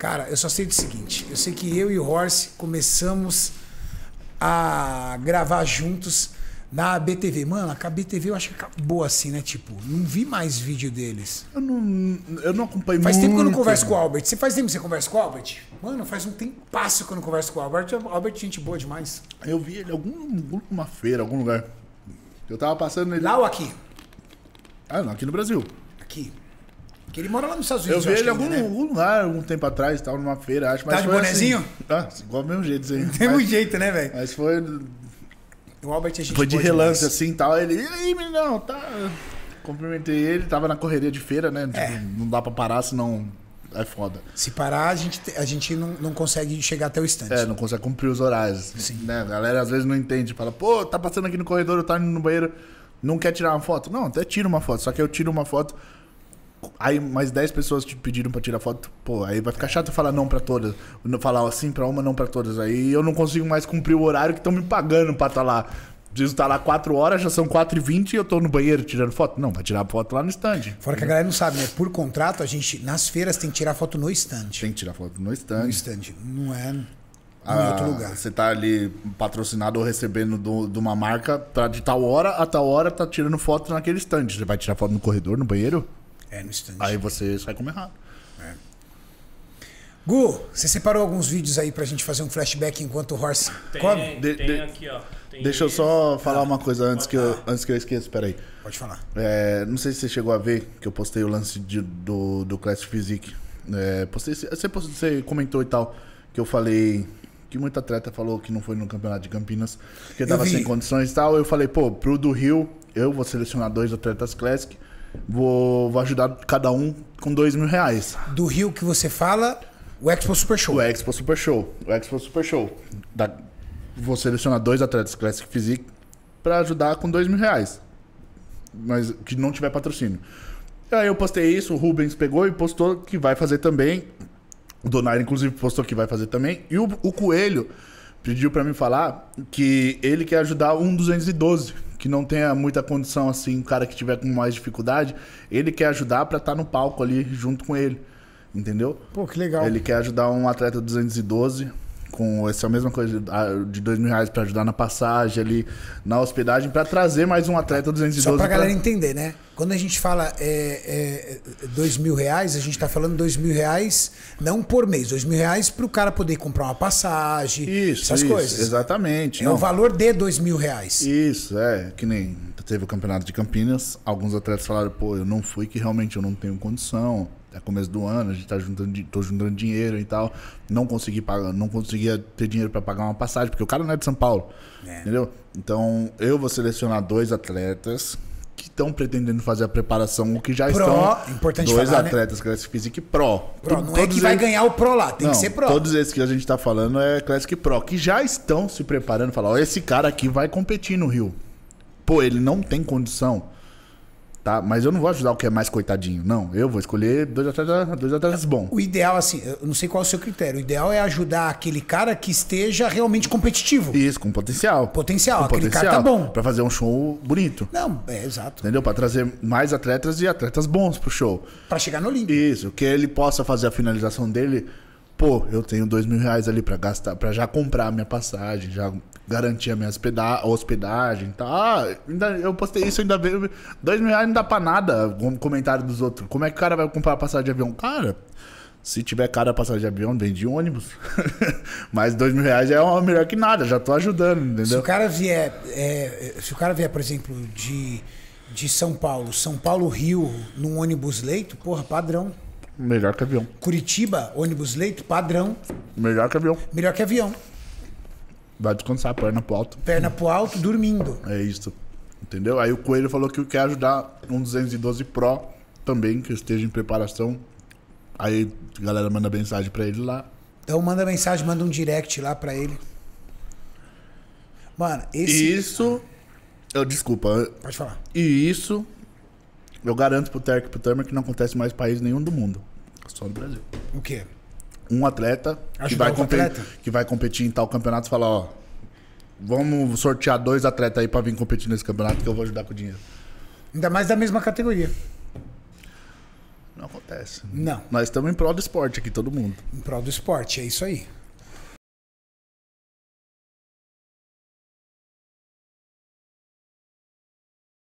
Cara, eu só sei do seguinte: eu sei que eu e o Horse começamos a gravar juntos na BTV. Mano, a BTV eu acho que acabou assim, né? Tipo, não vi mais vídeo deles. Eu não, eu não acompanho Faz muito. tempo que eu não converso com o Albert. Você faz tempo que você conversa com o Albert? Mano, faz um tempo passo que eu não converso com o Albert. Albert, gente boa demais. Eu vi ele em algum, alguma feira, algum lugar. Eu tava passando ele. Lá ou aqui? Ah, não, aqui no Brasil. Aqui. Que ele mora lá nos Estados Unidos. Eu vi ele em algum, né? algum lugar, algum tempo atrás, tal, numa feira, acho. Mas tá de assim, bonezinho? Ah, assim, tá, igual do mesmo jeito, assim. Tem um jeito, né, velho? Mas foi. O Albert a é gente Foi de relance, demais. assim, tal. Ele, e aí, meninão, tá. Cumprimentei ele, tava na correria de feira, né? É. Tipo, não dá pra parar, senão é foda. Se parar, a gente, a gente não, não consegue chegar até o instante. É, não consegue cumprir os horários. Assim, Sim. Né? A galera às vezes não entende. Fala, pô, tá passando aqui no corredor, eu tá indo no banheiro, não quer tirar uma foto. Não, até tira uma foto. Só que eu tiro uma foto Aí mais 10 pessoas te pediram pra tirar foto, pô, aí vai ficar chato falar não pra todas. Falar assim pra uma, não pra todas. Aí eu não consigo mais cumprir o horário que estão me pagando pra estar tá lá. Preciso estar tá lá 4 horas, já são 4 e 20 e eu tô no banheiro tirando foto. Não, vai tirar foto lá no stand. Fora que a galera não sabe, né? Por contrato, a gente, nas feiras, tem que tirar foto no stand. Tem que tirar foto no stand. No stand. Não é em ah, outro lugar. Você tá ali patrocinado ou recebendo do, de uma marca pra de tal hora a tal hora tá tirando foto naquele stand. Você vai tirar foto no corredor, no banheiro? É, no instante. Aí você sai como errado. É. Gu, você separou alguns vídeos aí pra gente fazer um flashback enquanto o Horse tem, come? De, tem de, aqui, ó. Tem deixa eu só falar ah, uma coisa antes que, eu, antes que eu esqueça, peraí. Pode falar. É, não sei se você chegou a ver que eu postei o lance de, do, do Classic Physique. É, postei, você, você comentou e tal, que eu falei que muita atleta falou que não foi no campeonato de Campinas, que tava sem condições e tal. Eu falei, pô, pro do Rio, eu vou selecionar dois atletas Classic Vou, vou ajudar cada um com dois mil reais. Do Rio que você fala, o Expo Super Show. O Expo Super Show. O Expo Super Show. Da, vou selecionar dois atletas Classic Physique para ajudar com dois mil reais. Mas que não tiver patrocínio. Aí eu postei isso, o Rubens pegou e postou que vai fazer também. O Donaire, inclusive, postou que vai fazer também. E o, o Coelho pediu para mim falar que ele quer ajudar um 212 que não tenha muita condição, assim, um cara que tiver com mais dificuldade, ele quer ajudar para estar tá no palco ali junto com ele. Entendeu? Pô, que legal. Ele quer ajudar um atleta 212 com essa mesma coisa de ah, dois mil reais para ajudar na passagem ali, na hospedagem, para trazer mais um atleta 212. Só para a galera pra... entender, né? Quando a gente fala é, é, dois mil reais, a gente está falando dois mil reais não por mês, dois mil reais para o cara poder comprar uma passagem, isso, essas isso, coisas. Exatamente. É não. o valor de dois mil reais. Isso, é, que nem teve o campeonato de Campinas, alguns atletas falaram, pô, eu não fui que realmente eu não tenho condição é começo do ano, a gente tá juntando, tô juntando dinheiro e tal. Não consegui pagar, não conseguia ter dinheiro para pagar uma passagem, porque o cara não é de São Paulo. É. Entendeu? Então, eu vou selecionar dois atletas que estão pretendendo fazer a preparação, o que já pro, estão importante dois falar, né? atletas né? Classic Physique Pro. Pro, não é que eles... vai ganhar o Pro lá, tem não, que ser Pro. Todos esses que a gente está falando é Classic Pro, que já estão se preparando, falar, ó, esse cara aqui vai competir no Rio. Pô, ele não tem condição tá? Mas eu não vou ajudar o que é mais coitadinho, não. Eu vou escolher dois atletas, dois atletas bons. O ideal, assim, eu não sei qual é o seu critério. O ideal é ajudar aquele cara que esteja realmente competitivo. Isso, com potencial. Potencial, com aquele potencial, cara tá bom. Pra fazer um show bonito. Não, é exato. Entendeu? Pra trazer mais atletas e atletas bons pro show. Pra chegar no Olímpico. Isso, que ele possa fazer a finalização dele pô, eu tenho dois mil reais ali para gastar, para já comprar a minha passagem, já garantir a minha hospeda hospedagem, tá? Ah, ainda, eu postei isso ainda veio, dois mil reais não dá para nada, como comentário dos outros. Como é que o cara vai comprar a passagem de avião? Cara, se tiver cara a passagem de avião, vende ônibus. Mas dois mil reais é uma melhor que nada, já tô ajudando, entendeu? Se o cara vier, é, se o cara vier, por exemplo, de, de São Paulo, São Paulo-Rio, num ônibus leito, porra, padrão. Melhor que avião. Curitiba, ônibus leito, padrão. Melhor que avião. Melhor que avião. Vai descansar, perna pro alto. Perna pro alto, dormindo. É isso. Entendeu? Aí o Coelho falou que quer ajudar um 212 Pro também, que esteja em preparação. Aí a galera manda mensagem pra ele lá. Então manda mensagem, manda um direct lá pra ele. Mano, esse. Isso. Eu, desculpa. Pode falar. E isso eu garanto pro Terk e pro Tamer que não acontece mais país nenhum do mundo só no Brasil. O quê? Um atleta, que vai, competir, atleta? que vai competir em tal campeonato e falar, ó, vamos sortear dois atletas aí pra vir competir nesse campeonato que eu vou ajudar com o dinheiro. Ainda mais da mesma categoria. Não acontece. Não. Nós estamos em prol do esporte aqui, todo mundo. Em prol do esporte, é isso aí.